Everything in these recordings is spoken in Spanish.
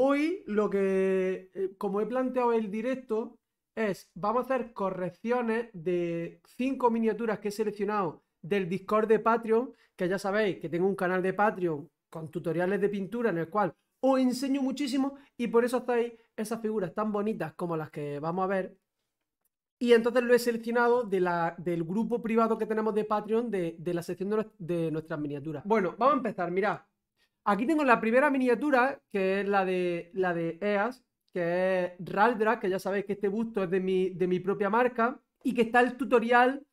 Hoy lo que, eh, como he planteado el directo, es, vamos a hacer correcciones de cinco miniaturas que he seleccionado del Discord de Patreon, que ya sabéis que tengo un canal de Patreon con tutoriales de pintura en el cual os enseño muchísimo y por eso estáis esas figuras tan bonitas como las que vamos a ver. Y entonces lo he seleccionado de la, del grupo privado que tenemos de Patreon de, la sección de, de nuestras miniaturas. Bueno, vamos a empezar, mirad. Aquí tengo la primera miniatura, que es la de, la de EAS, que es Raldra, que ya sabéis que este busto es de mi, de mi propia marca, y que está el tutorial,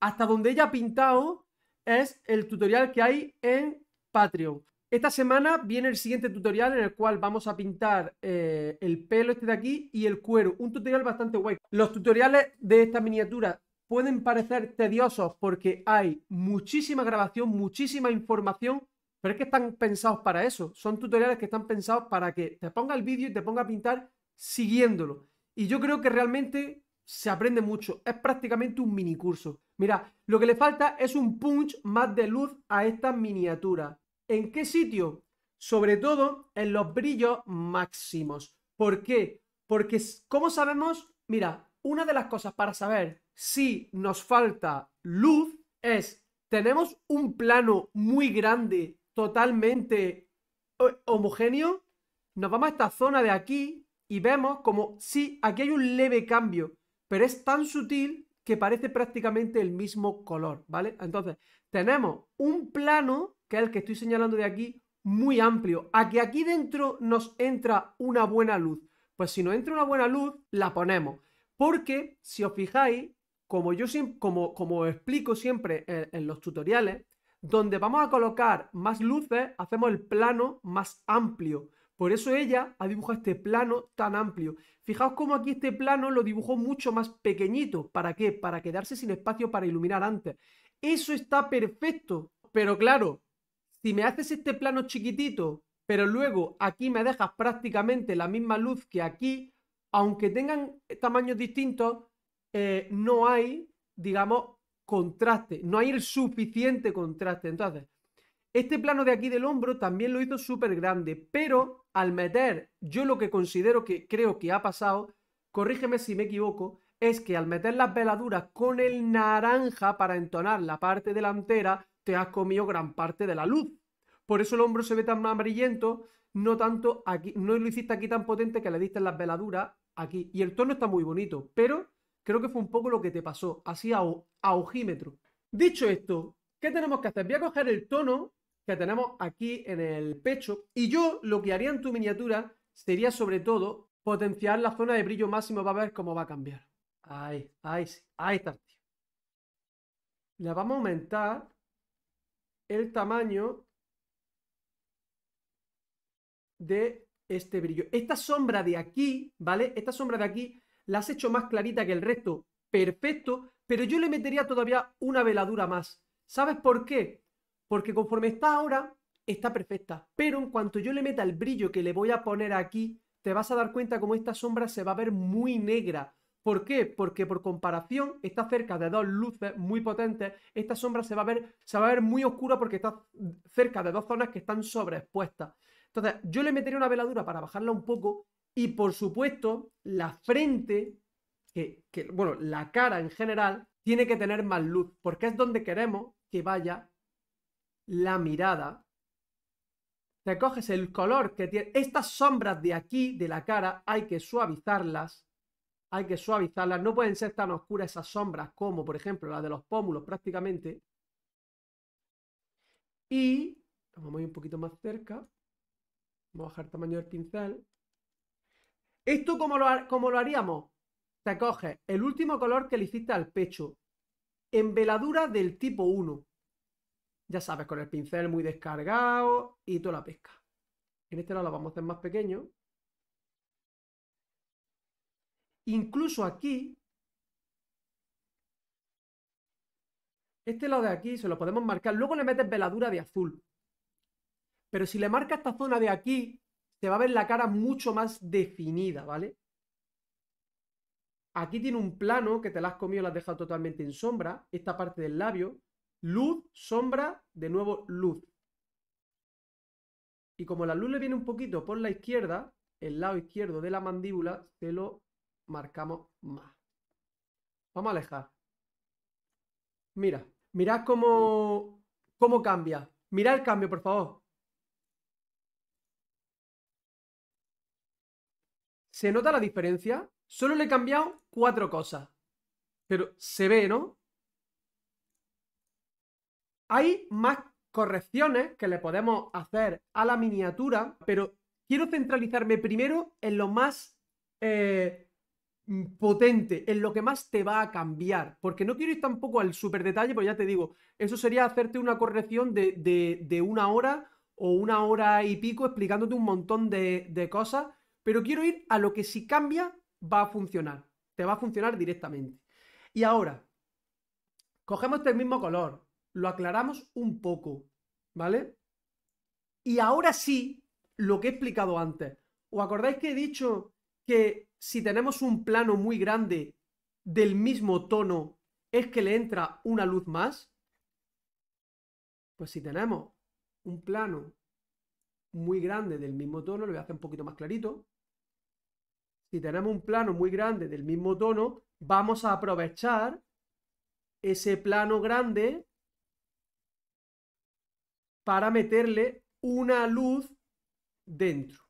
hasta donde ella ha pintado, es el tutorial que hay en Patreon. Esta semana viene el siguiente tutorial en el cual vamos a pintar eh, el pelo este de aquí y el cuero. Un tutorial bastante guay. Los tutoriales de esta miniatura pueden parecer tediosos porque hay muchísima grabación, muchísima información, pero es que están pensados para eso. Son tutoriales que están pensados para que te ponga el vídeo y te ponga a pintar siguiéndolo. Y yo creo que realmente se aprende mucho. Es prácticamente un mini curso. Mira, lo que le falta es un punch más de luz a esta miniatura. ¿En qué sitio? Sobre todo en los brillos máximos. ¿Por qué? Porque, como sabemos? Mira, una de las cosas para saber si nos falta luz es, tenemos un plano muy grande totalmente eh, homogéneo, nos vamos a esta zona de aquí y vemos como sí, aquí hay un leve cambio, pero es tan sutil que parece prácticamente el mismo color, ¿vale? Entonces, tenemos un plano, que es el que estoy señalando de aquí, muy amplio, a que aquí dentro nos entra una buena luz. Pues si nos entra una buena luz, la ponemos. Porque, si os fijáis, como yo como, como explico siempre eh, en los tutoriales, donde vamos a colocar más luces, hacemos el plano más amplio. Por eso ella ha dibujado este plano tan amplio. Fijaos cómo aquí este plano lo dibujó mucho más pequeñito. ¿Para qué? Para quedarse sin espacio para iluminar antes. Eso está perfecto. Pero claro, si me haces este plano chiquitito, pero luego aquí me dejas prácticamente la misma luz que aquí, aunque tengan tamaños distintos, eh, no hay, digamos, contraste, no hay el suficiente contraste. Entonces, este plano de aquí del hombro también lo hizo súper grande, pero al meter, yo lo que considero que creo que ha pasado, corrígeme si me equivoco, es que al meter las veladuras con el naranja para entonar la parte delantera, te has comido gran parte de la luz. Por eso el hombro se ve tan amarillento, no tanto aquí, no lo hiciste aquí tan potente que le diste las veladuras aquí. Y el tono está muy bonito, pero Creo que fue un poco lo que te pasó, así a, Dicho esto, ¿qué tenemos que hacer? Voy a coger el tono que tenemos aquí en el pecho y yo lo que haría en tu miniatura sería sobre todo potenciar la zona de brillo máximo para ver cómo va a cambiar. Ahí, ahí sí, ahí está, tío. Le vamos a aumentar el tamaño de este brillo. Esta sombra de aquí, ¿vale? Esta sombra de aquí la has hecho más clarita que el resto, perfecto, pero yo le metería todavía una veladura más. ¿Sabes por qué? Porque conforme está ahora, está perfecta, pero en cuanto yo le meta el brillo que le voy a poner aquí, te vas a dar cuenta como esta sombra se va a ver muy negra. ¿Por qué? Porque por comparación está cerca de dos luces muy potentes, esta sombra se va a ver, se va a ver muy oscura porque está cerca de dos zonas que están sobreexpuestas. Entonces, yo le metería una veladura para bajarla un poco y por supuesto, la frente, que, bueno, la cara en general, tiene que tener más luz, porque es donde queremos que vaya la mirada. Te coges el color que tiene. Estas sombras de aquí, de la cara, hay que suavizarlas. Hay que suavizarlas. No pueden ser tan oscuras esas sombras como, por ejemplo, la de los pómulos prácticamente. Y vamos a ir un poquito más cerca. Vamos a bajar tamaño del pincel. ¿Esto cómo lo, lo haríamos? Te coges el último color que le hiciste al pecho, en veladura del tipo 1. Ya sabes, con el pincel muy descargado y toda la pesca. En este lado lo vamos a hacer más pequeño. Incluso aquí, este lado de aquí se lo podemos marcar. Luego le metes veladura de azul. Pero si le marcas esta zona de aquí, se va a ver la cara mucho más definida, ¿vale? Aquí tiene un plano que te las has comido, la has dejado totalmente en sombra, esta parte del labio, luz, sombra, de nuevo luz. Y como la luz le viene un poquito por la izquierda, el lado izquierdo de la mandíbula se lo marcamos más. Vamos a alejar. Mira, mirad cómo, cómo cambia. Mirad el cambio, por favor. ¿Se nota la diferencia? Solo le he cambiado cuatro cosas. Pero se ve, ¿no? Hay más correcciones que le podemos hacer a la miniatura, pero quiero centralizarme primero en lo más eh, potente, en lo que más te va a cambiar, porque no quiero ir tampoco al super detalle, pero ya te digo, eso sería hacerte una corrección de, de, de una hora o una hora y pico explicándote un montón de, de cosas pero quiero ir a lo que si cambia va a funcionar. Te va a funcionar directamente. Y ahora, cogemos este mismo color, lo aclaramos un poco, ¿vale? Y ahora sí, lo que he explicado antes. ¿Os acordáis que he dicho que si tenemos un plano muy grande del mismo tono, es que le entra una luz más? Pues si tenemos un plano muy grande del mismo tono, lo voy a hacer un poquito más clarito si tenemos un plano muy grande del mismo tono, vamos a aprovechar ese plano grande para meterle una luz dentro.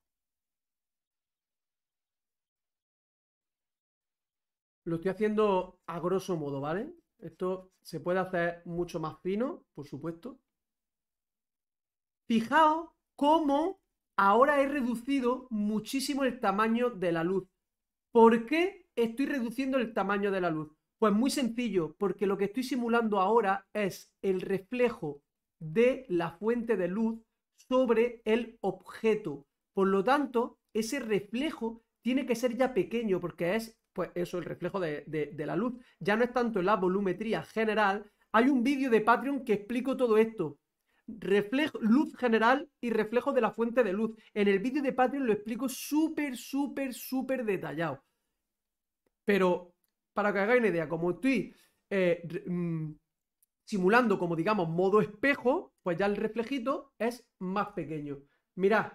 Lo estoy haciendo a grosso modo, ¿vale? Esto se puede hacer mucho más fino, por supuesto. Fijaos cómo ahora he reducido muchísimo el tamaño de la luz. ¿Por qué estoy reduciendo el tamaño de la luz? Pues muy sencillo, porque lo que estoy simulando ahora es el reflejo de la fuente de luz sobre el objeto. Por lo tanto, ese reflejo tiene que ser ya pequeño, porque es, pues eso, el reflejo de, de la luz. Ya no es tanto la volumetría general. Hay un vídeo de Patreon que explico todo esto, reflejo, luz general y reflejo de la fuente de luz. En el vídeo de Patreon lo explico súper, súper, súper detallado. Pero para que hagáis una idea, como estoy eh, mm, simulando como digamos modo espejo, pues ya el reflejito es más pequeño. Mirad,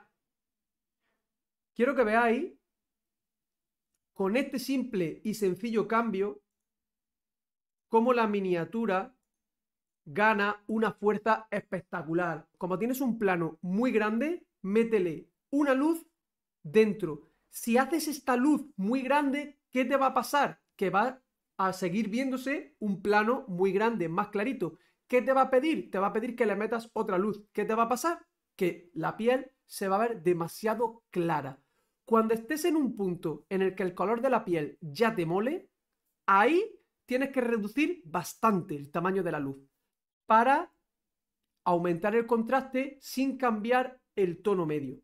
quiero que veáis con este simple y sencillo cambio cómo la miniatura gana una fuerza espectacular. Como tienes un plano muy grande, métele una luz dentro. Si haces esta luz muy grande, ¿qué te va a pasar? Que va a seguir viéndose un plano muy grande, más clarito. ¿Qué te va a pedir? Te va a pedir que le metas otra luz. ¿Qué te va a pasar? Que la piel se va a ver demasiado clara. Cuando estés en un punto en el que el color de la piel ya te mole, ahí tienes que reducir bastante el tamaño de la luz para aumentar el contraste sin cambiar el tono medio.